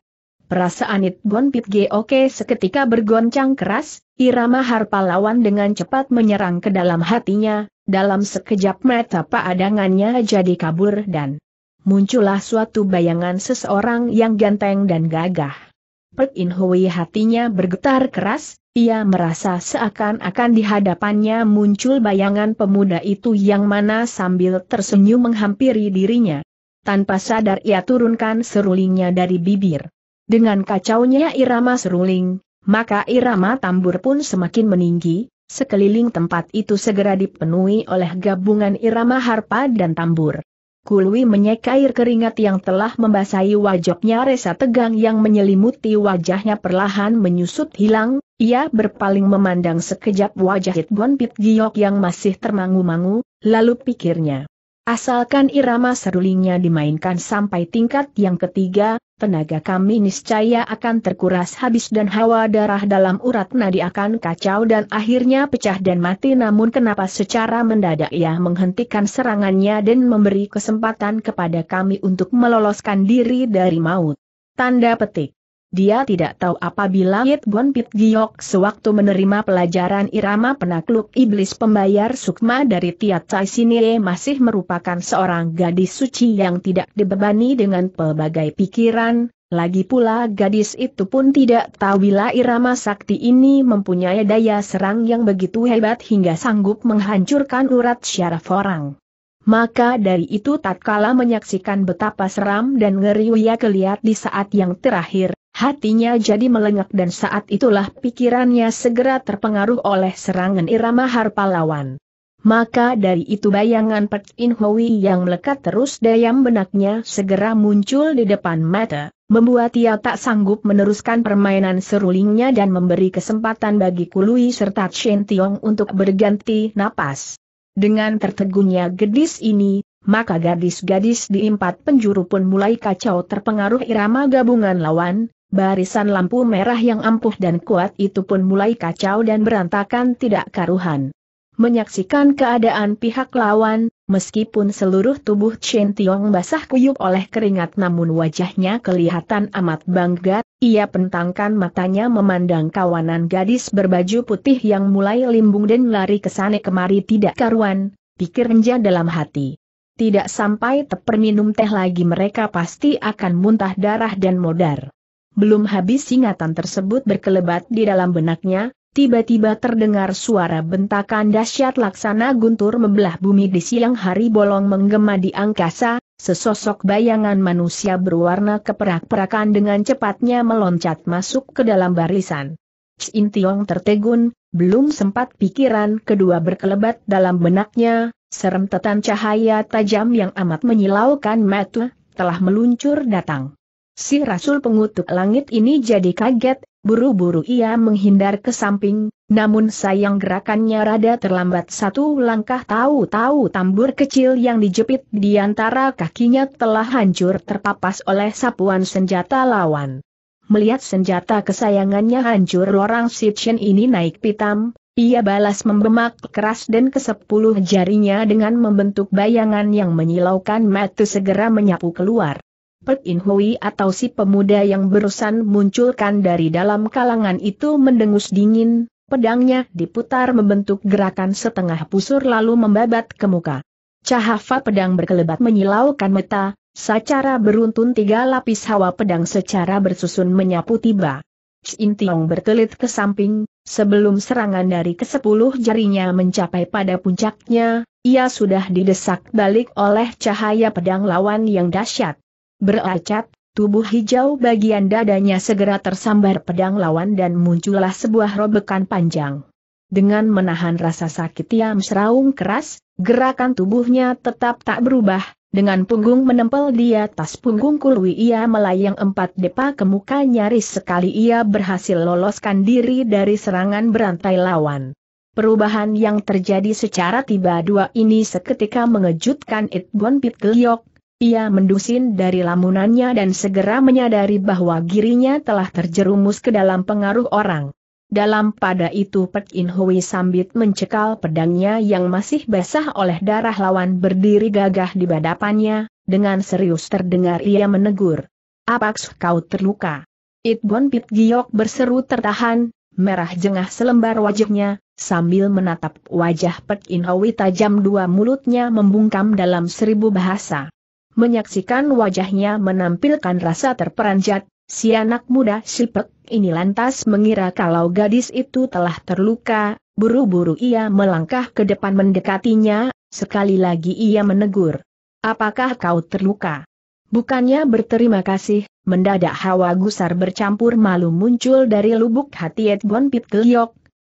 Perasaan It Bon Pit Oke seketika bergoncang keras, irama harpa lawan dengan cepat menyerang ke dalam hatinya, dalam sekejap mata paadangannya jadi kabur dan muncullah suatu bayangan seseorang yang ganteng dan gagah. Pek In Hui hatinya bergetar keras, ia merasa seakan-akan di hadapannya muncul bayangan pemuda itu yang mana sambil tersenyum menghampiri dirinya. Tanpa sadar ia turunkan serulingnya dari bibir. Dengan kacaunya irama seruling, maka irama tambur pun semakin meninggi, sekeliling tempat itu segera dipenuhi oleh gabungan irama harpa dan tambur. Kulwi menyeka air keringat yang telah membasahi wajahnya resa tegang yang menyelimuti wajahnya perlahan menyusut hilang, ia berpaling memandang sekejap wajah Hitbon Pit Giyok yang masih termangu-mangu, lalu pikirnya. Asalkan irama serulingnya dimainkan sampai tingkat yang ketiga, tenaga kami niscaya akan terkuras habis dan hawa darah dalam urat nadi akan kacau dan akhirnya pecah dan mati namun kenapa secara mendadak ia menghentikan serangannya dan memberi kesempatan kepada kami untuk meloloskan diri dari maut. Tanda petik. Dia tidak tahu apabila Yit Bon Pit Giok sewaktu menerima pelajaran irama penakluk iblis pembayar sukma dari Tiat Cai Sinie masih merupakan seorang gadis suci yang tidak dibebani dengan pelbagai pikiran, lagi pula gadis itu pun tidak tahu bila irama sakti ini mempunyai daya serang yang begitu hebat hingga sanggup menghancurkan urat syaraf orang. Maka dari itu tatkala menyaksikan betapa seram dan ngeri ngeriuya kelihat di saat yang terakhir, Hatinya jadi melengak dan saat itulah pikirannya segera terpengaruh oleh serangan irama harpa lawan. Maka dari itu bayangan Pek In Hui yang melekat terus dayam benaknya segera muncul di depan mata, membuat ia tak sanggup meneruskan permainan serulingnya dan memberi kesempatan bagi Kului serta Shen Tiong untuk berganti napas. Dengan tertegunnya gadis ini, maka gadis-gadis di empat penjuru pun mulai kacau terpengaruh irama gabungan lawan, barisan lampu merah yang ampuh dan kuat itu pun mulai kacau dan berantakan tidak karuhan. Menyaksikan keadaan pihak lawan, meskipun seluruh tubuh Chen Tiong basah kuyup oleh keringat namun wajahnya kelihatan amat bangga, ia pentangkan matanya memandang kawanan gadis berbaju putih yang mulai limbung dan lari ke sana kemari tidak karuan, Pikir pikirnya dalam hati. Tidak sampai teper minum teh lagi mereka pasti akan muntah darah dan modar. Belum habis ingatan tersebut berkelebat di dalam benaknya, tiba-tiba terdengar suara bentakan dahsyat laksana guntur membelah bumi di siang hari bolong menggema di angkasa, sesosok bayangan manusia berwarna keperak-perakan dengan cepatnya meloncat masuk ke dalam barisan. Cin Tiong tertegun, belum sempat pikiran kedua berkelebat dalam benaknya, serem tetan cahaya tajam yang amat menyilaukan mata, telah meluncur datang. Si Rasul pengutuk langit ini jadi kaget, buru-buru ia menghindar ke samping, namun sayang gerakannya rada terlambat satu langkah tahu-tahu tambur kecil yang dijepit di antara kakinya telah hancur terpapas oleh sapuan senjata lawan. Melihat senjata kesayangannya hancur orang Si Chen ini naik pitam, ia balas membemak keras dan kesepuluh jarinya dengan membentuk bayangan yang menyilaukan mata segera menyapu keluar. Pek In Hui atau si pemuda yang berusan munculkan dari dalam kalangan itu mendengus dingin, pedangnya diputar membentuk gerakan setengah pusur lalu membabat ke muka. Cahafa pedang berkelebat menyilaukan meta, secara beruntun tiga lapis hawa pedang secara bersusun menyapu tiba. Chin Tiong berkelit ke samping, sebelum serangan dari kesepuluh jarinya mencapai pada puncaknya, ia sudah didesak balik oleh cahaya pedang lawan yang dahsyat. Beracat, tubuh hijau bagian dadanya segera tersambar pedang lawan dan muncullah sebuah robekan panjang. Dengan menahan rasa sakit yang seraung keras, gerakan tubuhnya tetap tak berubah, dengan punggung menempel di atas punggung Kurwi ia melayang empat depa ke muka nyaris sekali ia berhasil loloskan diri dari serangan berantai lawan. Perubahan yang terjadi secara tiba-dua ini seketika mengejutkan Itbon Pitgeliok, ia mendusin dari lamunannya dan segera menyadari bahwa dirinya telah terjerumus ke dalam pengaruh orang. Dalam pada itu Pek In Hui sambit mencekal pedangnya yang masih basah oleh darah lawan berdiri gagah di badapannya, dengan serius terdengar ia menegur. Apaks kau terluka? Itbon Pit Giok berseru tertahan, merah jengah selembar wajahnya, sambil menatap wajah Pek In Hui tajam dua mulutnya membungkam dalam seribu bahasa. Menyaksikan wajahnya menampilkan rasa terperanjat, si anak muda sipek ini lantas mengira kalau gadis itu telah terluka, buru-buru ia melangkah ke depan mendekatinya, sekali lagi ia menegur. Apakah kau terluka? Bukannya berterima kasih, mendadak hawa gusar bercampur malu muncul dari lubuk hati Edgon Pit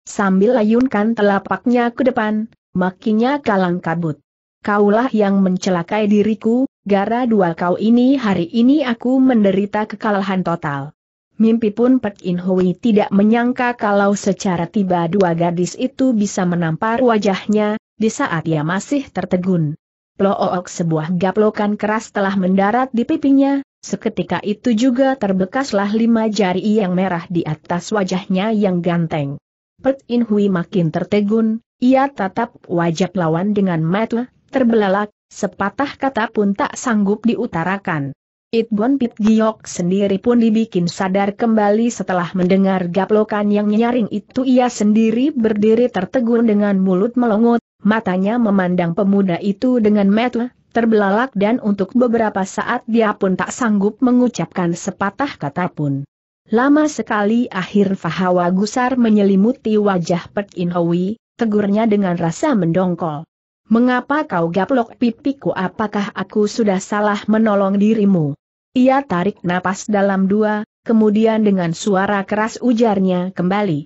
sambil ayunkan telapaknya ke depan, makinya kalang kabut. Kaulah yang mencelakai diriku, Gara dua kau ini hari ini aku menderita kekalahan total. Mimpi pun Pek In Hui tidak menyangka kalau secara tiba dua gadis itu bisa menampar wajahnya, di saat ia masih tertegun. Plook sebuah gaplokan keras telah mendarat di pipinya, seketika itu juga terbekaslah lima jari yang merah di atas wajahnya yang ganteng. Pek In Hui makin tertegun, ia tatap wajah lawan dengan mata terbelalak, sepatah kata pun tak sanggup diutarakan. Itbon Pit Giok sendiri pun dibikin sadar kembali setelah mendengar gaplokan yang nyaring itu ia sendiri berdiri tertegun dengan mulut melongot, matanya memandang pemuda itu dengan metu, terbelalak dan untuk beberapa saat dia pun tak sanggup mengucapkan sepatah kata pun. Lama sekali akhir Fahawa Gusar menyelimuti wajah Pek Inhowi, tegurnya dengan rasa mendongkol. Mengapa kau gaplok pipiku apakah aku sudah salah menolong dirimu? Ia tarik napas dalam dua, kemudian dengan suara keras ujarnya kembali.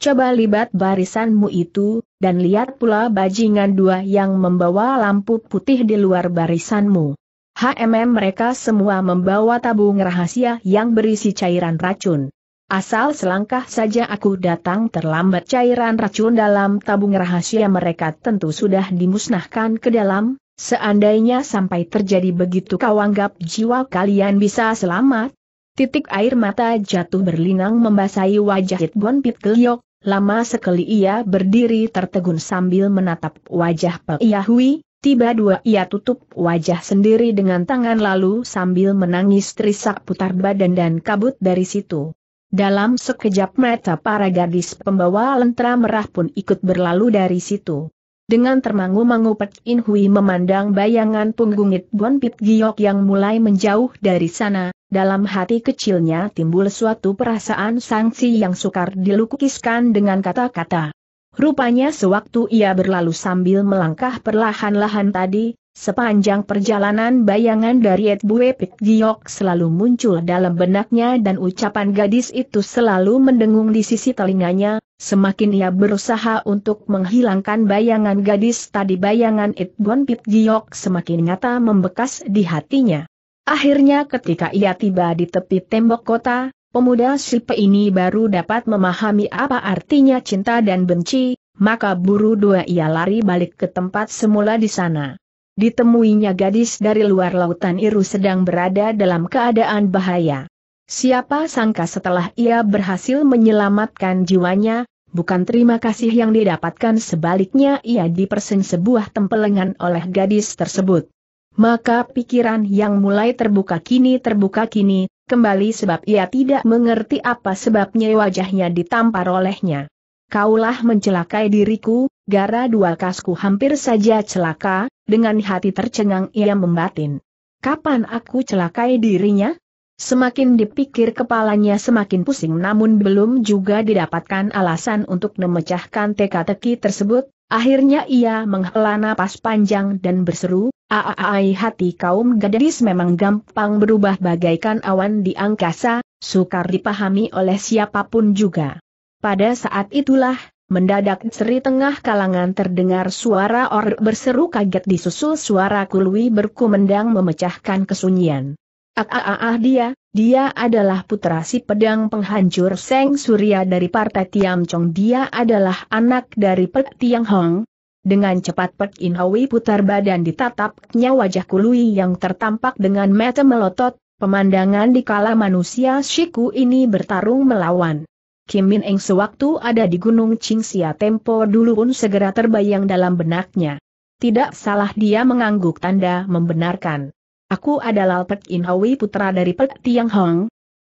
Coba libat barisanmu itu, dan lihat pula bajingan dua yang membawa lampu putih di luar barisanmu. HMM mereka semua membawa tabung rahasia yang berisi cairan racun. Asal selangkah saja aku datang terlambat cairan racun dalam tabung rahasia mereka tentu sudah dimusnahkan ke dalam, seandainya sampai terjadi begitu kau anggap jiwa kalian bisa selamat. Titik air mata jatuh berlinang membasahi wajah Hitbon Pitkelyok, lama sekali ia berdiri tertegun sambil menatap wajah Peiahui, tiba dua ia tutup wajah sendiri dengan tangan lalu sambil menangis terisak putar badan dan kabut dari situ. Dalam sekejap mata para gadis pembawa lentera merah pun ikut berlalu dari situ. Dengan termangu-mangu Pek In Hui memandang bayangan punggungit Bon Pit Giok yang mulai menjauh dari sana, dalam hati kecilnya timbul suatu perasaan sanksi yang sukar dilukiskan dengan kata-kata. Rupanya sewaktu ia berlalu sambil melangkah perlahan-lahan tadi, Sepanjang perjalanan bayangan dari Bue Pik Giok selalu muncul dalam benaknya dan ucapan gadis itu selalu mendengung di sisi telinganya, semakin ia berusaha untuk menghilangkan bayangan gadis tadi bayangan Etbon Pik Giok semakin nyata membekas di hatinya. Akhirnya ketika ia tiba di tepi tembok kota, pemuda Silpe ini baru dapat memahami apa artinya cinta dan benci, maka buru dua ia lari balik ke tempat semula di sana ditemuinya gadis dari luar lautan Iru sedang berada dalam keadaan bahaya. Siapa sangka setelah ia berhasil menyelamatkan jiwanya, bukan terima kasih yang didapatkan sebaliknya ia dipersen sebuah tempelengan oleh gadis tersebut. Maka pikiran yang mulai terbuka kini terbuka kini, kembali sebab ia tidak mengerti apa sebabnya wajahnya ditampar olehnya. Kaulah mencelakai diriku, gara dua kasku hampir saja celaka, dengan hati tercengang ia membatin. Kapan aku celakai dirinya? Semakin dipikir kepalanya semakin pusing namun belum juga didapatkan alasan untuk memecahkan teka-teki tersebut, akhirnya ia menghela napas panjang dan berseru, Aaai hati kaum gadis memang gampang berubah bagaikan awan di angkasa, sukar dipahami oleh siapapun juga. Pada saat itulah, Mendadak seri tengah kalangan terdengar suara or berseru kaget disusul suara kului berkumendang memecahkan kesunyian. Ah ah, ah, ah, dia, dia adalah putra si pedang penghancur Seng Surya dari Partai Tiam Chong. Dia adalah anak dari Pek Tiang Hong. Dengan cepat Pek In Hoi putar badan ditatapnya wajah kului yang tertampak dengan mata melotot, pemandangan di kala manusia shiku ini bertarung melawan. Kim Min Eng sewaktu ada di Gunung Qingxia Tempo dulu pun segera terbayang dalam benaknya. Tidak salah dia mengangguk tanda membenarkan. Aku adalah Pek In Hawi putra dari Pek Tiang Hong.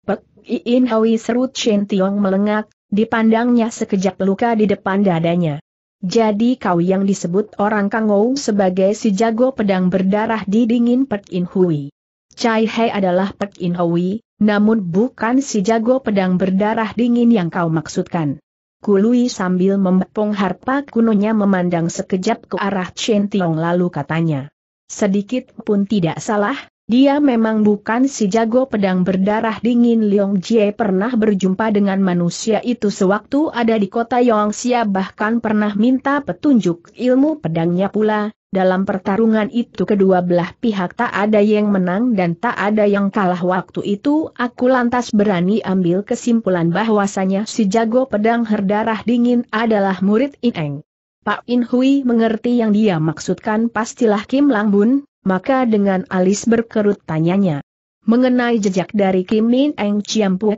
Pek In Hawi serut Chen Tiong melengak, dipandangnya sekejap luka di depan dadanya. Jadi kau yang disebut orang Kangou sebagai si jago pedang berdarah di dingin Pek In Hui. Chai Hei adalah Pek In Hui, namun bukan si jago pedang berdarah dingin yang kau maksudkan. Kului sambil membepong harpa kunonya memandang sekejap ke arah Chen Tiong lalu katanya. Sedikit pun tidak salah, dia memang bukan si jago pedang berdarah dingin Leong Jie pernah berjumpa dengan manusia itu sewaktu ada di kota Yongxia bahkan pernah minta petunjuk ilmu pedangnya pula. Dalam pertarungan itu kedua belah pihak tak ada yang menang dan tak ada yang kalah waktu itu aku lantas berani ambil kesimpulan bahwasanya si jago pedang berdarah dingin adalah murid Ineng. Pak In Hui mengerti yang dia maksudkan pastilah Kim Lang Bun, maka dengan alis berkerut tanyanya. Mengenai jejak dari Kim Min Eng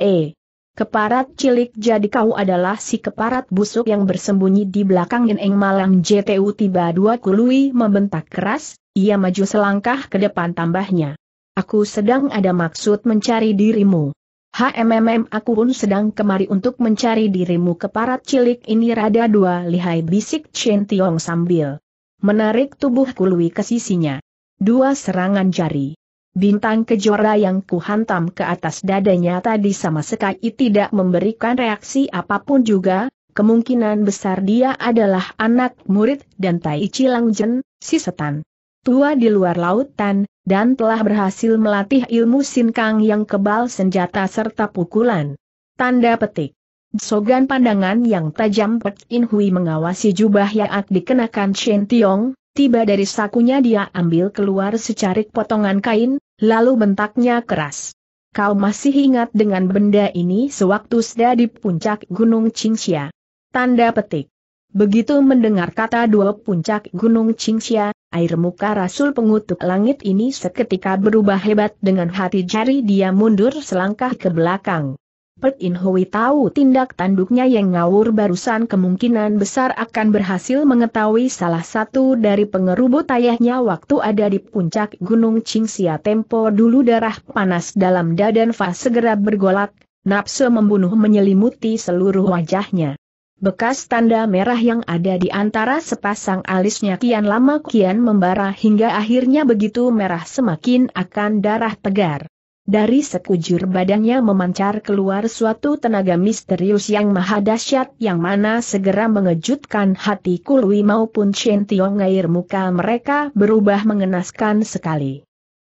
E. Keparat cilik jadi kau adalah si keparat busuk yang bersembunyi di belakang Yin Eng Malang JTU tiba dua kului membentak keras, ia maju selangkah ke depan tambahnya. Aku sedang ada maksud mencari dirimu. HMMM aku pun sedang kemari untuk mencari dirimu keparat cilik ini rada dua lihai bisik Chen Tiong sambil menarik tubuh Kului ke sisinya dua serangan jari. Bintang kejora yang kuhantam ke atas dadanya tadi sama sekali tidak memberikan reaksi apapun juga, kemungkinan besar dia adalah anak murid dan Tai Chilang Jen, si setan tua di luar lautan, dan telah berhasil melatih ilmu sinkang yang kebal senjata serta pukulan. Tanda petik. Sogan pandangan yang tajam Pek In Hui mengawasi jubah yang dikenakan Shen Tiong, Tiba dari sakunya dia ambil keluar secarik potongan kain, lalu bentaknya keras. Kau masih ingat dengan benda ini sewaktu sedia di puncak Gunung Qingxia. Tanda petik. Begitu mendengar kata dua puncak Gunung Qingxia, air muka Rasul pengutuk langit ini seketika berubah hebat dengan hati jari dia mundur selangkah ke belakang. Pet In Hui tahu tindak tanduknya yang ngawur barusan kemungkinan besar akan berhasil mengetahui salah satu dari pengerubut ayahnya waktu ada di puncak Gunung Qingxia Tempo dulu darah panas dalam dadan Fa segera bergolak, nafsu membunuh menyelimuti seluruh wajahnya. Bekas tanda merah yang ada di antara sepasang alisnya kian lama kian membara hingga akhirnya begitu merah semakin akan darah tegar. Dari sekujur badannya memancar keluar suatu tenaga misterius yang maha dahsyat yang mana segera mengejutkan hati Kului maupun Shen Tiong air muka mereka berubah mengenaskan sekali.